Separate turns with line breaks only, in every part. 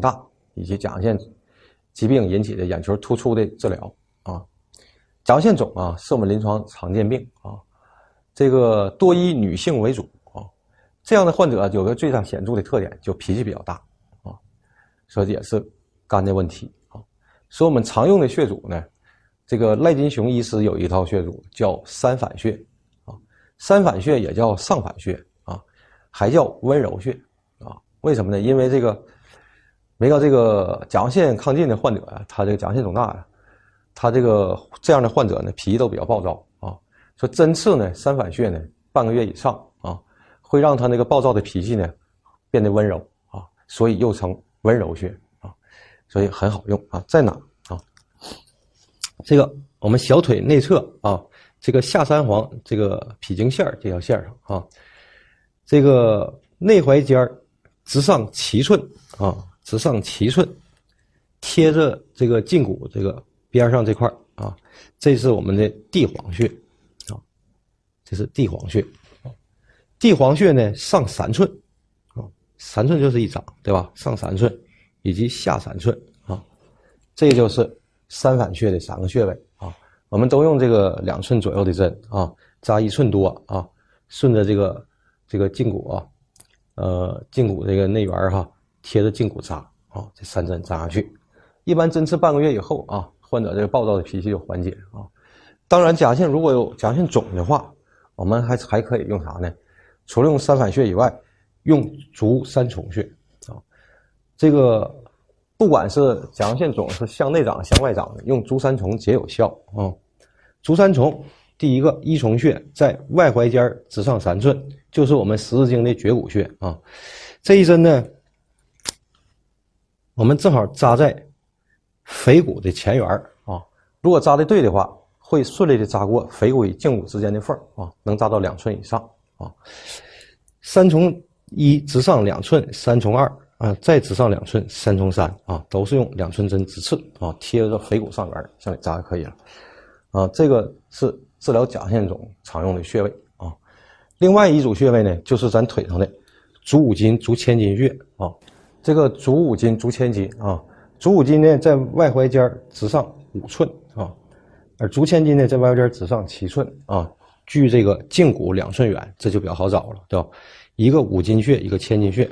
大以及甲状腺疾病引起的眼球突出的治疗啊，甲状腺肿啊是我们临床常见病啊，这个多以女性为主啊，这样的患者有个最上显著的特点就脾气比较大啊，所以也是肝的问题啊，所以我们常用的血组呢，这个赖金雄医师有一套血组叫三反穴啊，三反穴也叫上反穴啊，还叫温柔穴啊，为什么呢？因为这个。没绕这个甲状腺亢进的患者呀，他这个甲状腺肿大呀，他这个这样的患者呢，脾气都比较暴躁啊。说针刺呢，三返穴呢，半个月以上啊，会让他那个暴躁的脾气呢，变得温柔啊，所以又称温柔穴啊，所以很好用啊。在哪啊？这个我们小腿内侧啊，这个下三黄这个脾经线这条线上啊，这个内踝尖直上七寸啊。直上七寸，贴着这个胫骨这个边上这块啊，这是我们的地黄穴啊，这是地黄穴啊。地黄穴呢上三寸啊，三寸就是一掌对吧？上三寸以及下三寸啊，这就是三反穴的三个穴位啊。我们都用这个两寸左右的针啊，扎一寸多啊，顺着这个这个胫骨啊，呃，胫骨这个内缘哈。贴着胫骨扎啊，这三针扎下去，一般针刺半个月以后啊，患者这个暴躁的脾气就缓解啊。当然，甲状腺如果有甲状腺肿的话，我们还还可以用啥呢？除了用三返穴以外，用足三重穴啊。这个不管是甲状腺肿是向内长向外长的，用足三重皆有效啊。足三重，第一个一重穴在外踝尖直上三寸，就是我们十字经的绝骨穴啊。这一针呢。我们正好扎在腓骨的前缘儿啊，如果扎的对的话，会顺利的扎过腓骨与胫骨之间的缝儿啊，能扎到两寸以上啊。三从一直上两寸，三从二啊，再直上两寸，三从三啊，都是用两寸针直刺啊，贴着腓骨上缘向里扎就可以了啊。这个是治疗甲状腺肿常用的穴位啊。另外一组穴位呢，就是咱腿上的足五筋、足千筋穴啊。这个足五金、足千金啊，足五金呢在外踝尖儿直上五寸啊，而足千金呢在外踝尖直上七寸啊，距这个胫骨两寸远，这就比较好找了，对吧？一个五金穴，一个千金穴，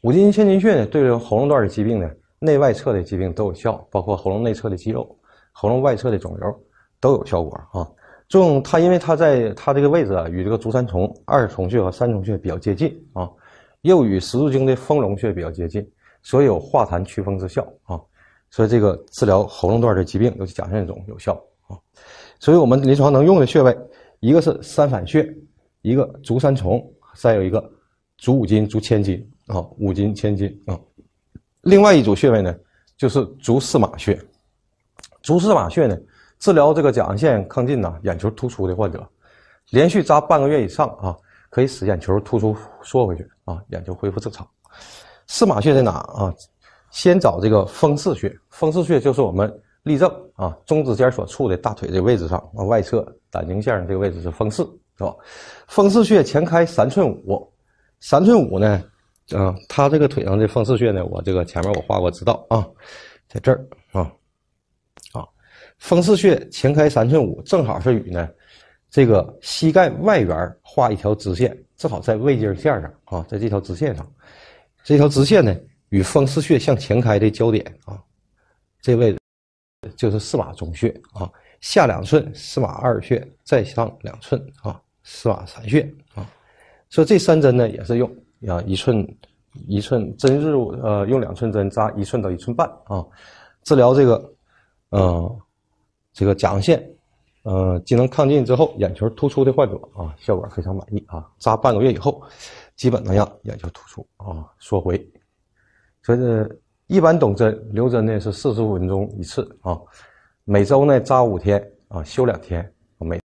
五金、千金穴呢，对这个喉咙段的疾病呢，内外侧的疾病都有效，包括喉咙内侧的肌肉、喉咙外侧的肿瘤都有效果啊。作用它因为它在它这个位置啊，与这个足三重、二重穴和三重穴比较接近啊。又与十字经的丰隆穴比较接近，所以有化痰祛风之效啊。所以这个治疗喉咙段的疾病，尤其甲状腺肿有效啊。所以我们临床能用的穴位，一个是三反穴，一个足三重，再有一个足五斤足千斤啊，五斤千斤啊。另外一组穴位呢，就是足四马穴。足四马穴呢，治疗这个甲状腺亢进呐、眼球突出的患者，连续扎半个月以上啊，可以使眼球突出缩回去。啊，眼球恢复正常。四马穴在哪啊？先找这个风四穴，风四穴就是我们立正啊，中指尖所处的大腿这个位置上啊，外侧胆经线上这个位置是风四，是吧？风四穴前开三寸五，三寸五呢，啊，他这个腿上的风四穴呢，我这个前面我画过知道啊，在这儿啊，啊，风四穴前开三寸五，正好是与呢这个膝盖外缘。画一条直线，正好在胃经线上啊，在这条直线上，这条直线呢与风四穴向前开的交点啊，这位置就是四马中穴啊，下两寸四马二穴，再上两寸啊，四马三穴啊，所以这三针呢也是用啊一寸一寸针入呃用两寸针扎一寸到一寸半啊，治疗这个呃这个甲状腺。呃，既能抗进之后，眼球突出的患者啊，效果非常满意啊。扎半个月以后，基本能让眼球突出啊缩回。所以一般懂针留针呢是四十五分钟一次啊，每周呢扎五天啊，休两天每。